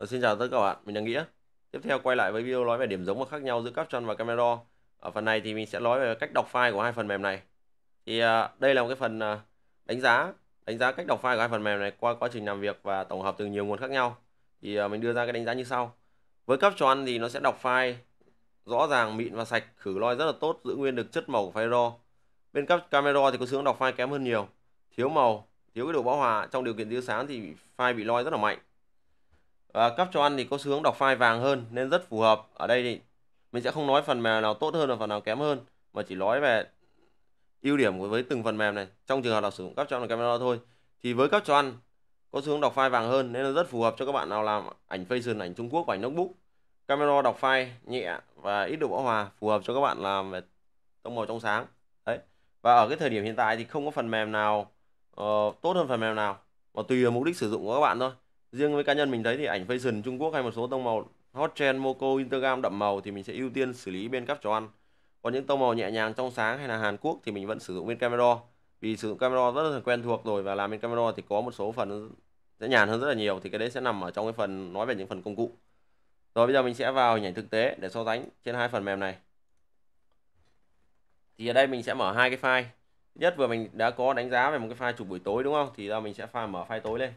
Và ờ, xin chào tất cả các bạn, mình là Nghĩa. Tiếp theo quay lại với video nói về điểm giống và khác nhau giữa Caption và Camera. Ở phần này thì mình sẽ nói về cách đọc file của hai phần mềm này. Thì à, đây là một cái phần à, đánh giá, đánh giá cách đọc file của hai phần mềm này qua quá trình làm việc và tổng hợp từ nhiều nguồn khác nhau. Thì à, mình đưa ra cái đánh giá như sau. Với Caption thì nó sẽ đọc file rõ ràng, mịn và sạch, khử loi rất là tốt, giữ nguyên được chất màu của file RAW. Bên Camera thì có xướng đọc file kém hơn nhiều, thiếu màu, thiếu cái độ bão hòa trong điều kiện thiếu sáng thì file bị loi rất là mạnh à, cấp cho ăn thì có xu hướng đọc file vàng hơn nên rất phù hợp ở đây thì mình sẽ không nói phần mềm nào tốt hơn và phần nào kém hơn mà chỉ nói về ưu điểm của với từng phần mềm này trong trường hợp là sử dụng cấp cho ăn camera thôi thì với cấp cho ăn có xu hướng đọc file vàng hơn nên là rất phù hợp cho các bạn nào làm ảnh Fusion, ảnh Trung Quốc và ảnh notebook camera đọc file nhẹ và ít độ bão hòa phù hợp cho các bạn làm về tông màu trong sáng đấy và ở cái thời điểm hiện tại thì không có phần mềm nào uh, tốt hơn phần mềm nào mà tùy vào mục đích sử dụng của các bạn thôi riêng với cá nhân mình thấy thì ảnh Vision Trung Quốc hay một số tông màu hot trend Moco Instagram đậm màu thì mình sẽ ưu tiên xử lý bên cho ăn. còn những tông màu nhẹ nhàng trong sáng hay là Hàn Quốc thì mình vẫn sử dụng bên camera vì sử dụng camera rất là quen thuộc rồi và làm bên camera thì có một số phần sẽ nhàn hơn rất là nhiều thì cái đấy sẽ nằm ở trong cái phần nói về những phần công cụ rồi bây giờ mình sẽ vào hình ảnh thực tế để so sánh trên hai phần mềm này thì ở đây mình sẽ mở hai cái file nhất vừa mình đã có đánh giá về một cái file chụp buổi tối đúng không thì giờ mình sẽ file mở file tối lên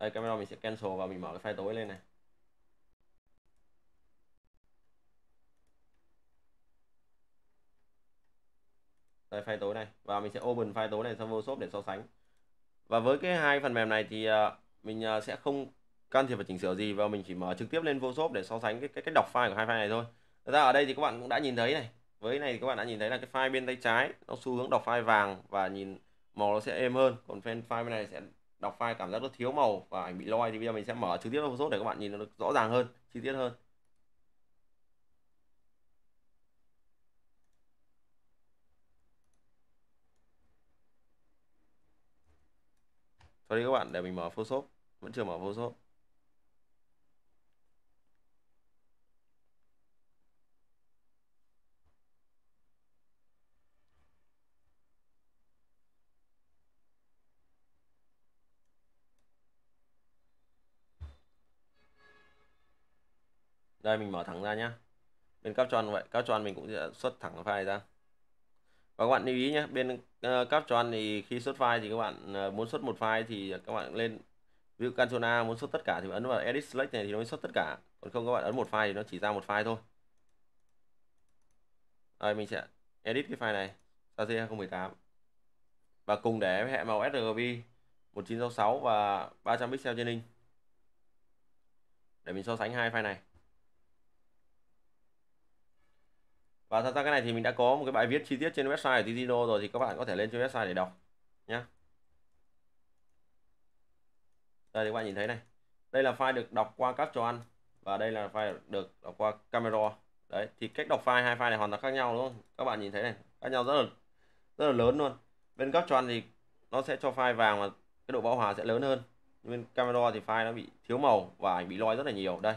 đây camera mình sẽ cancel và mình mở cái file tối lên này đây file tối này và mình sẽ open file tối này sang Photoshop để so sánh và với cái hai phần mềm này thì à, mình à, sẽ không can thiệp và chỉnh sửa gì và mình chỉ mở trực tiếp lên Photoshop để so sánh cái cái cách đọc file của hai file này thôi. Thật ra ở đây thì các bạn cũng đã nhìn thấy này. Với cái này thì các bạn đã nhìn thấy là cái file bên tay trái nó xu hướng đọc file vàng và nhìn màu nó sẽ êm hơn, còn file bên này sẽ đọc file cảm giác nó thiếu màu và ảnh bị loi thì bây giờ mình sẽ mở trực tiếp vào Photoshop để các bạn nhìn nó được rõ ràng hơn chi tiết hơn Thôi đi các bạn để mình mở Photoshop vẫn chưa mở Photoshop đây mình mở thẳng ra nhá bên cáp tròn vậy cáp tròn mình cũng sẽ xuất thẳng file ra và các bạn lưu ý nhé bên uh, cáp tròn thì khi xuất file thì các bạn ờ, muốn xuất một file thì các bạn lên ví dụ Ctrl A muốn xuất tất cả thì ấn vào edit select này thì nó mới xuất tất cả còn không các bạn ấn một file thì nó chỉ ra một file thôi đây mình sẽ edit cái file này SAC 2018 và cùng để hệ màu sRGB 1966 và 300 pixel trên inch để mình so sánh hai file này và thật ra cái này thì mình đã có một cái bài viết chi tiết trên website của Tizino rồi thì các bạn có thể lên trên website để đọc nhé đây thì các bạn nhìn thấy này đây là file được đọc qua các trò ăn và đây là file được đọc qua camera đấy thì cách đọc file hai file này hoàn toàn khác nhau đúng không các bạn nhìn thấy này khác nhau rất là rất là lớn luôn bên các trò ăn thì nó sẽ cho file vàng mà cái độ bão hòa sẽ lớn hơn bên camera thì file nó bị thiếu màu và ảnh bị loi rất là nhiều đây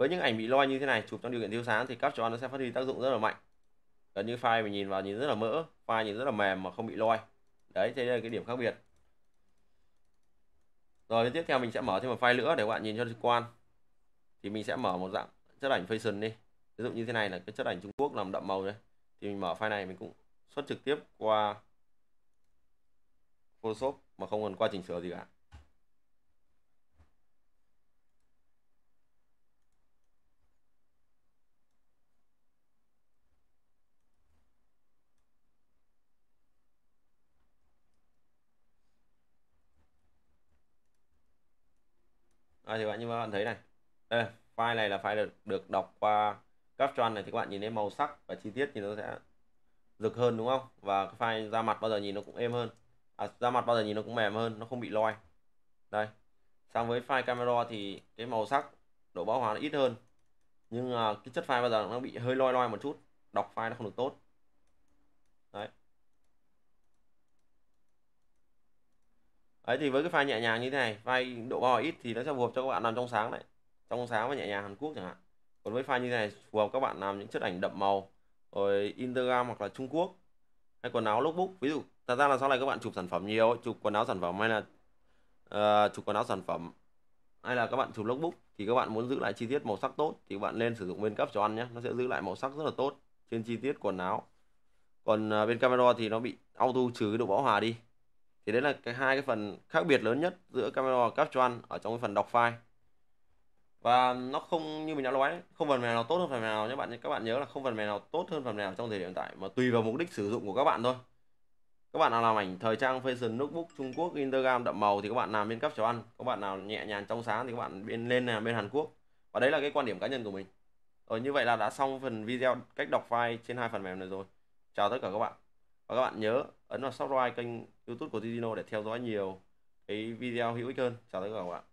với những ảnh bị loi như thế này chụp trong điều kiện thiếu sáng thì cáp nó sẽ phát huy tác dụng rất là mạnh gần như file mình nhìn vào nhìn rất là mỡ file nhìn rất là mềm mà không bị loi đấy thế đây là cái điểm khác biệt rồi tiếp theo mình sẽ mở thêm một file nữa để các bạn nhìn cho trực quan thì mình sẽ mở một dạng chất ảnh fashion đi ví dụ như thế này là cái chất ảnh Trung Quốc làm đậm màu đấy thì mình mở file này mình cũng xuất trực tiếp qua Photoshop mà không cần qua chỉnh sửa gì cả à, thì bạn như bạn thấy này đây file này là file được được đọc qua các này thì các bạn nhìn thấy màu sắc và chi tiết thì nó sẽ rực hơn đúng không và cái file ra mặt bao giờ nhìn nó cũng êm hơn à, da mặt bao giờ nhìn nó cũng mềm hơn nó không bị loi đây sang với file camera thì cái màu sắc độ bão hòa nó ít hơn nhưng uh, cái chất file bao giờ nó bị hơi loi loi một chút đọc file nó không được tốt ấy thì với cái file nhẹ nhàng như thế này file độ bao ít thì nó sẽ phù hợp cho các bạn làm trong sáng đấy trong sáng và nhẹ nhàng Hàn Quốc chẳng hạn còn với file như thế này phù hợp các bạn làm những chất ảnh đậm màu rồi Instagram hoặc là Trung Quốc hay quần áo lookbook ví dụ thật ra là sau này các bạn chụp sản phẩm nhiều chụp quần áo sản phẩm hay là uh, chụp quần áo sản phẩm hay là các bạn chụp lookbook thì các bạn muốn giữ lại chi tiết màu sắc tốt thì các bạn nên sử dụng bên cấp cho ăn nhé nó sẽ giữ lại màu sắc rất là tốt trên chi tiết quần áo còn uh, bên camera thì nó bị auto trừ cái độ bão hòa đi thì đấy là cái hai cái phần khác biệt lớn nhất giữa camera cáp cho ăn ở trong cái phần đọc file và nó không như mình đã nói không phần mềm nào tốt hơn phần mềm nào nhé bạn các bạn nhớ là không phần mềm nào tốt hơn phần mềm nào trong thời điểm hiện tại mà tùy vào mục đích sử dụng của các bạn thôi các bạn nào làm ảnh thời trang fashion notebook Trung Quốc Instagram đậm màu thì các bạn làm bên cấp cháo ăn các bạn nào nhẹ nhàng trong sáng thì các bạn bên lên làm bên Hàn Quốc và đấy là cái quan điểm cá nhân của mình rồi như vậy là đã xong phần video cách đọc file trên hai phần mềm này rồi chào tất cả các bạn và các bạn nhớ ấn vào subscribe kênh youtube của Tizino để theo dõi nhiều cái video hữu ích hơn chào tất cả các bạn